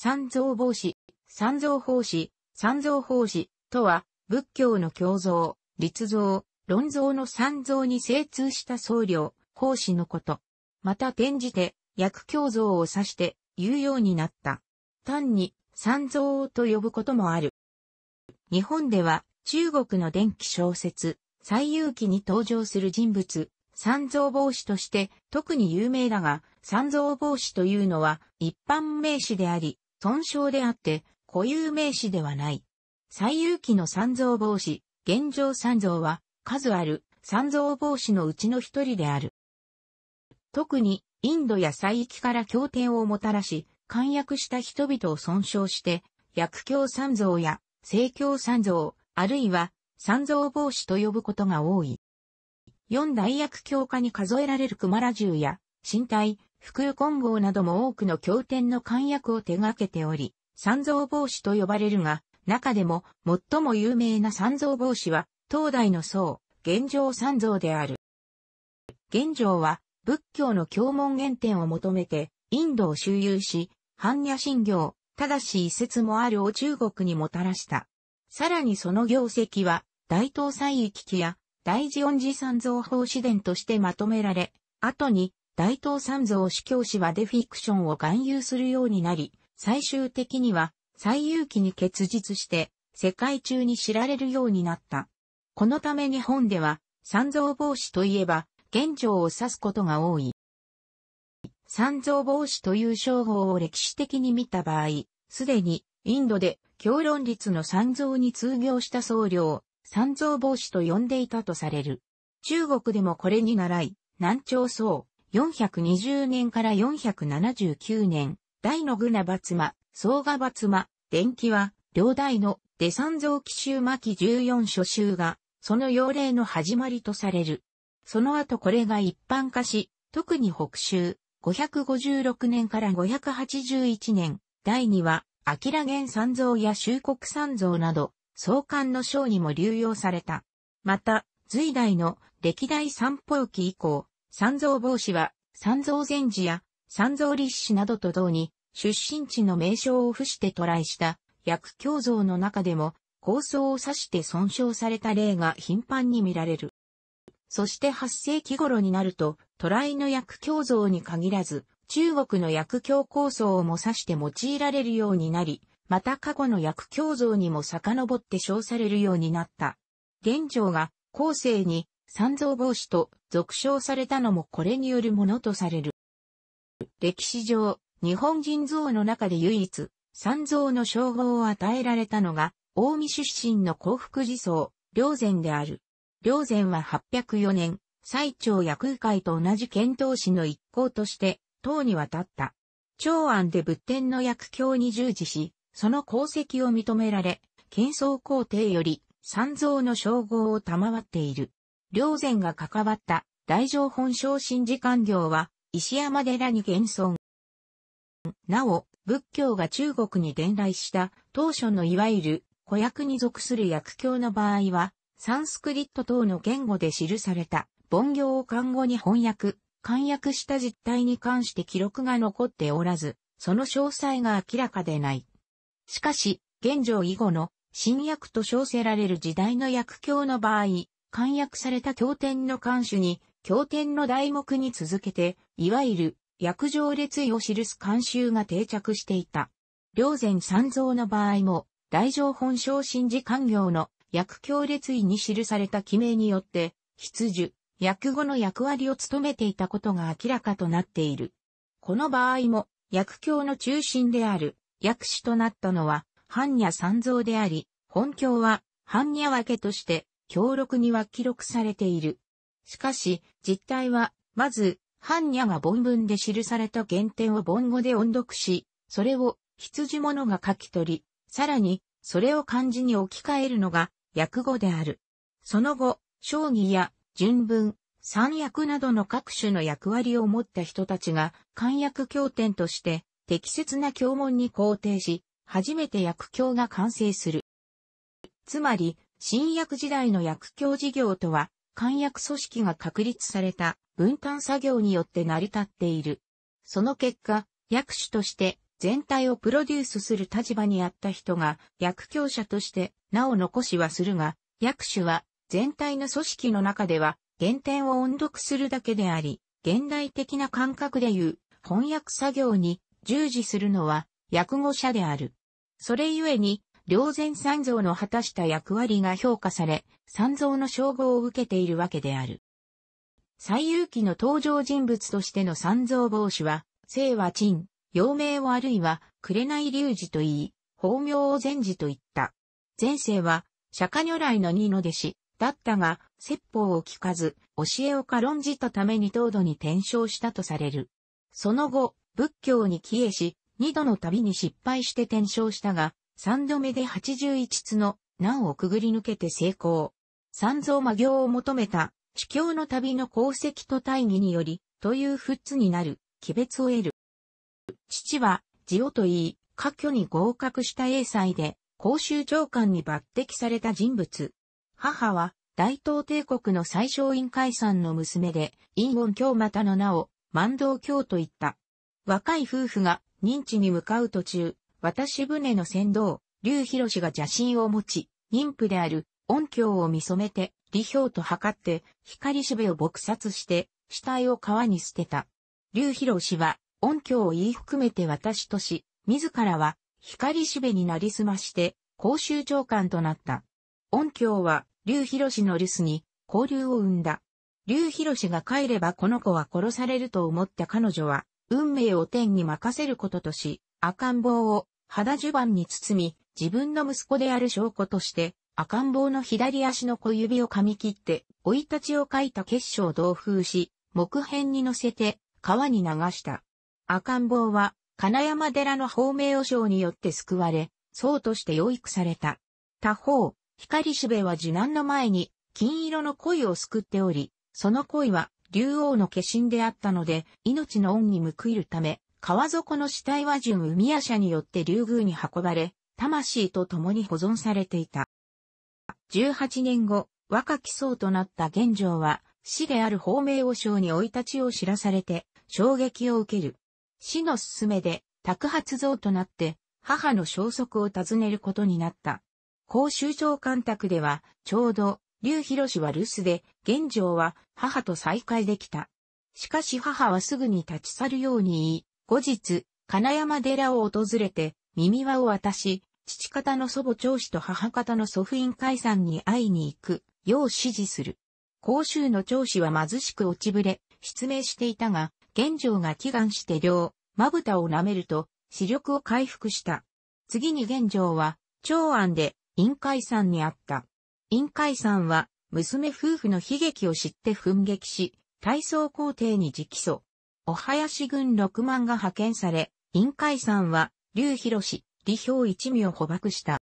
三蔵法師、三蔵法師、三蔵法師とは、仏教の教蔵、立蔵、論蔵の三蔵に精通した僧侶、法師のこと。また転じて、薬教蔵を指して言うようになった。単に、三蔵と呼ぶこともある。日本では、中国の伝記小説、最有記に登場する人物、三蔵法師として特に有名だが、三蔵法師というのは一般名詞であり、損傷であって、固有名詞ではない。最有機の三蔵防止、現状三蔵は、数ある三蔵防止のうちの一人である。特に、インドや西域から経典をもたらし、簡約した人々を損傷して、薬教三蔵や、聖教三蔵、あるいは、三蔵防止と呼ぶことが多い。四大薬教科に数えられるクマラ銃や、身体、福右金剛なども多くの経典の漢訳を手掛けており、三蔵法師と呼ばれるが、中でも最も有名な三蔵法師は、東大の僧、玄奘三蔵である。玄奘は、仏教の教門原点を求めて、インドを周遊し、般若心経、ただし一説もあるを中国にもたらした。さらにその業績は、大東西域記や、大寺恩寺三蔵法師伝としてまとめられ、後に、大東三蔵司教師はデフィクションを含有するようになり、最終的には最有機に結実して世界中に知られるようになった。このため日本では三蔵帽子といえば現状を指すことが多い。三蔵帽子という称号を歴史的に見た場合、すでにインドで評論率の三蔵に通業した僧侶を三蔵帽子と呼んでいたとされる。中国でもこれに習い、南朝僧、420年から479年、大のグナバツマ、総賀バツマ、伝記は、両大のデ三蔵奇襲巻14書集が、その要令の始まりとされる。その後これが一般化し、特に北州、556年から581年、第2は、明源三蔵や修国三蔵など、創刊の章にも流用された。また、隋代の歴代三宝記以降、三蔵法師は、三蔵禅師や三蔵立師などと同に、出身地の名称を付して渡来した、薬教像の中でも、構想を指して損傷された例が頻繁に見られる。そして8世紀頃になると、渡来の薬教像に限らず、中国の薬教構想をも指して用いられるようになり、また過去の薬教像にも遡って称されるようになった。現状が後世に三蔵帽子と俗称されたのもこれによるものとされる。歴史上、日本人像の中で唯一、三蔵の称号を与えられたのが、大見出身の幸福寺僧、良禅である。良禅は804年、最長夜空海と同じ遣唐使の一行として、唐に渡った。長安で仏典の薬教に従事し、その功績を認められ、剣宗皇帝より、三蔵の称号を賜っている。両前が関わった大乗本省神事官業は石山寺に現存。なお、仏教が中国に伝来した当初のいわゆる古訳に属する薬教の場合は、サンスクリット等の言語で記された凡行を漢語に翻訳、簡訳した実態に関して記録が残っておらず、その詳細が明らかでない。しかし、現状以後の新訳と称せられる時代の薬教の場合、簡約された経典の監守に、経典の題目に続けて、いわゆる、薬状列位を記す監修が定着していた。両前三蔵の場合も、大乗本省神事官業の薬教列位に記された記名によって、必需、薬語の役割を務めていたことが明らかとなっている。この場合も、薬教の中心である、薬師となったのは、般若三蔵であり、本教は、般若分けとして、協力には記録されている。しかし、実態は、まず、般若が梵文で記された原点を梵語で音読し、それを羊者が書き取り、さらに、それを漢字に置き換えるのが、訳語である。その後、将棋や順文、三役などの各種の役割を持った人たちが、漢訳経典として、適切な教文に肯定し、初めて訳経が完成する。つまり、新薬時代の薬協事業とは、官薬組織が確立された分担作業によって成り立っている。その結果、薬種として全体をプロデュースする立場にあった人が薬協者としてなお残しはするが、薬種は全体の組織の中では原点を音読するだけであり、現代的な感覚でいう翻訳作業に従事するのは薬語者である。それゆえに両前三蔵の果たした役割が評価され、三蔵の称号を受けているわけである。最有期の登場人物としての三蔵帽子は、姓は陳、陽明をあるいは、紅隆寺と言い、法名を善寺と言った。前世は、釈迦如来の二の弟子、だったが、説法を聞かず、教えを軽んじたために東土に転生したとされる。その後、仏教に帰依し、二度の旅に失敗して転生したが、三度目で八十一つの難をくぐり抜けて成功。三蔵魔行を求めた、主教の旅の功績と大義により、という仏つになる、鬼別を得る。父は、ジオと言い、過去に合格した英才で、公衆長官に抜擢された人物。母は、大東帝国の最小委員会さんの娘で、陰音教またの名を、万道教と言った。若い夫婦が、認知に向かう途中、渡し船の船頭、劉博が邪神を持ち、妊婦である、音響を見染めて、李氷と測って、光しべを撲殺して、死体を川に捨てた。劉博氏は、音響を言い含めて私とし、自らは、光しべになりすまして、公衆長官となった。音響は、劉博氏の留守に、交流を生んだ。劉博氏が帰ればこの子は殺されると思った彼女は、運命を天に任せることとし、赤ん坊を肌襦袢に包み、自分の息子である証拠として、赤ん坊の左足の小指を噛み切って、老いたちを書いた結晶を同封し、木片に乗せて、川に流した。赤ん坊は、金山寺の法名和尚によって救われ、僧として養育された。他方、光しべは受難の前に、金色の恋を救っており、その恋は、竜王の化身であったので、命の恩に報いるため、川底の死体は純海屋社によって竜宮に運ばれ、魂と共に保存されていた。18年後、若き僧となった玄奘は、死である法明王将に追い立ちを知らされて、衝撃を受ける。死の勧めで、宅発像となって、母の消息を尋ねることになった。公衆長官宅では、ちょうど、竜博氏は留守で、玄奘は母と再会できた。しかし母はすぐに立ち去るように言い、後日、金山寺を訪れて、耳輪を渡し、父方の祖母長子と母方の祖父院海さんに会いに行く、よう指示する。甲州の長子は貧しく落ちぶれ、失明していたが、玄奘が祈願して両、まぶたを舐めると、視力を回復した。次に玄奘は、長安で、院海さんに会った。院海さんは、娘夫婦の悲劇を知って憤激し、体操皇帝に直訴。お囃子軍6万が派遣され、陰海山は、劉広、李氷一味を捕獲した。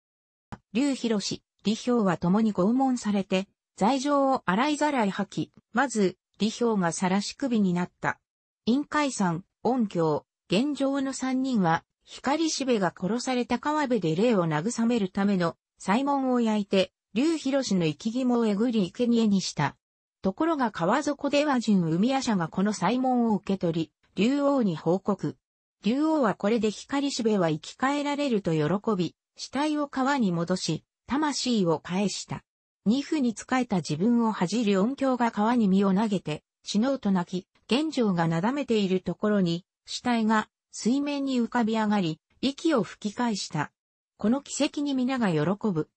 劉広、李氷は共に拷問されて、罪状を洗いざらい吐き、まず、李氷が晒し首になった。陰海山、音響、現状の3人は、光しべが殺された川辺で霊を慰めるための、祭門を焼いて、劉広の生き肝をえぐり生贄にした。ところが川底では純海屋叉がこの祭文を受け取り、竜王に報告。竜王はこれで光しべは生き返られると喜び、死体を川に戻し、魂を返した。二夫に仕えた自分を恥じる音響が川に身を投げて、死のうと泣き、玄城がなだめているところに、死体が水面に浮かび上がり、息を吹き返した。この奇跡に皆が喜ぶ。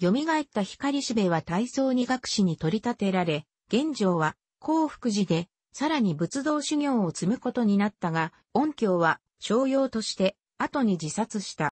蘇った光しべは体操に学士に取り立てられ、現状は幸福寺でさらに仏道修行を積むことになったが、音響は商用として後に自殺した。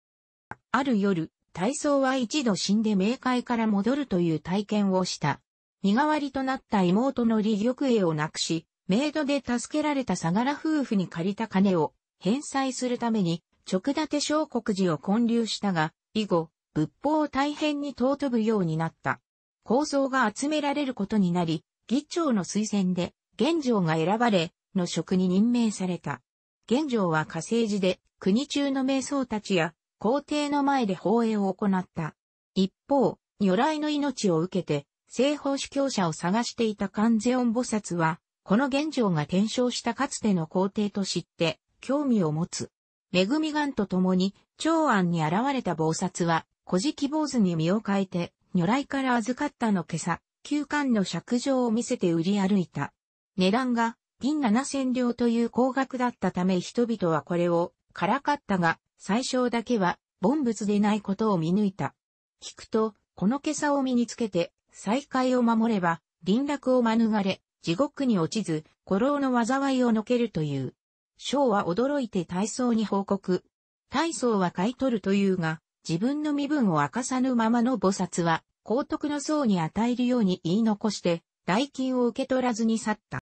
ある夜、体操は一度死んで冥界から戻るという体験をした。身代わりとなった妹の理玉栄を亡くし、メイドで助けられた相良夫婦に借りた金を返済するために直立小国寺を建立したが、以後、仏法を大変に尊ぶようになった。構想が集められることになり、議長の推薦で、玄城が選ばれ、の職に任命された。玄城は火星寺で、国中の瞑想たちや、皇帝の前で放映を行った。一方、如来の命を受けて、西方主教者を探していた観世音菩薩は、この玄城が転生したかつての皇帝と知って、興味を持つ。恵み願と共に、長安に現れた菩薩は、古事記坊主に身を変えて、如来から預かったの今朝、9館の尺状を見せて売り歩いた。値段が銀7000両という高額だったため人々はこれをからかったが、最初だけは凡物でないことを見抜いた。聞くと、この袈裟を身につけて、再会を守れば、輪落を免れ、地獄に落ちず、古老の災いをのけるという。章は驚いて大操に報告。大層は買い取るというが、自分の身分を明かさぬままの菩薩は、皇徳の僧に与えるように言い残して、代金を受け取らずに去った。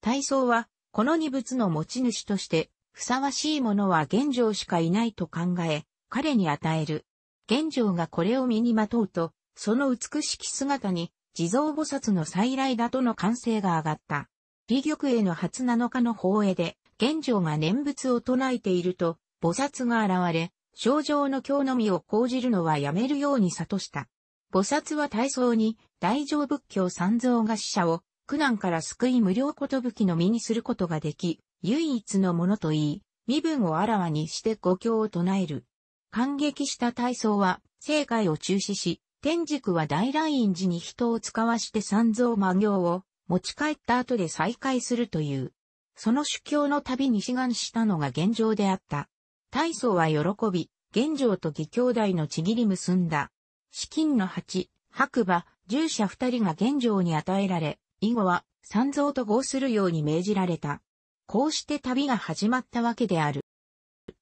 大僧は、この二物の持ち主として、ふさわしいものは玄奘しかいないと考え、彼に与える。玄奘がこれを身にまとうと、その美しき姿に、地蔵菩薩の再来だとの歓声が上がった。利玉への初7日の法会で、玄奘が念仏を唱えていると、菩薩が現れ、症状の日のみを講じるのはやめるように諭した。菩薩は大層に、大乗仏教三蔵が死者を、苦難から救い無料ことぶきの身にすることができ、唯一のものと言い、身分をあらわにして五経を唱える。感激した大僧は、正解を中止し、天竺は大来院寺に人を使わして三蔵魔行を持ち帰った後で再開するという。その主教の旅に志願したのが現状であった。大僧は喜び、現状と義兄弟のちぎり結んだ。資金の八、白馬、従者二人が玄状に与えられ、以後は、三蔵と合するように命じられた。こうして旅が始まったわけである。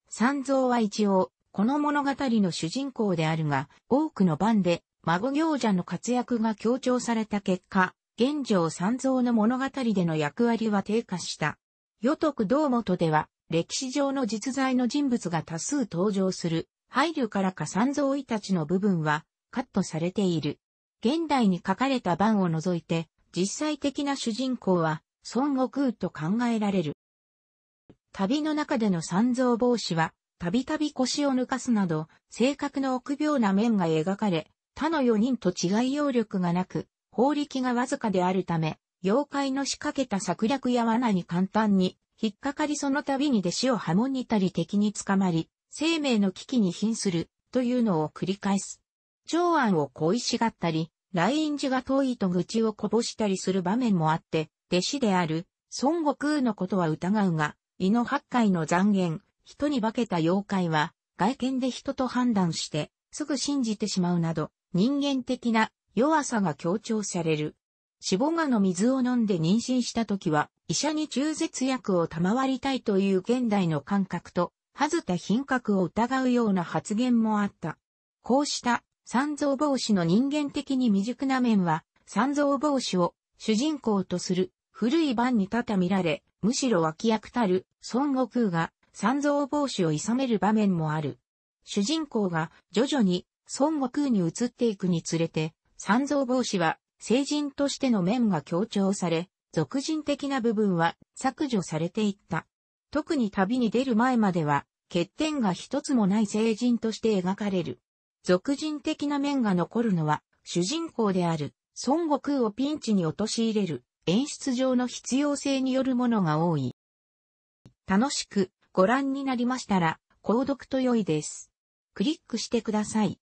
三蔵は一応、この物語の主人公であるが、多くの番で、孫行者の活躍が強調された結果、玄状三蔵の物語での役割は低下した。与徳道元では、歴史上の実在の人物が多数登場する、配慮からか三蔵いたちの部分は、カットされている。現代に書かれた版を除いて、実際的な主人公は、孫悟空と考えられる。旅の中での三蔵帽子は、たびたび腰を抜かすなど、性格の臆病な面が描かれ、他の四人と違い揚力がなく、法力がわずかであるため、妖怪の仕掛けた策略や罠に簡単に、引っかかりその度に弟子をハモにたり敵に捕まり、生命の危機に瀕する、というのを繰り返す。長安を恋しがったり、来院寺が遠いと愚痴をこぼしたりする場面もあって、弟子である、孫悟空のことは疑うが、胃の八海の残言、人に化けた妖怪は、外見で人と判断して、すぐ信じてしまうなど、人間的な弱さが強調される。死母がの水を飲んで妊娠した時は、医者に中絶薬を賜りたいという現代の感覚と、はずた品格を疑うような発言もあった。こうした三蔵帽子の人間的に未熟な面は、三蔵帽子を主人公とする古い版にたたみられ、むしろ脇役たる孫悟空が三蔵帽子を諌める場面もある。主人公が徐々に孫悟空に移っていくにつれて、三蔵帽子は成人としての面が強調され、俗人的な部分は削除されていった。特に旅に出る前までは、欠点が一つもない成人として描かれる。俗人的な面が残るのは、主人公である、孫悟空をピンチに陥れる、演出上の必要性によるものが多い。楽しくご覧になりましたら、購読と良いです。クリックしてください。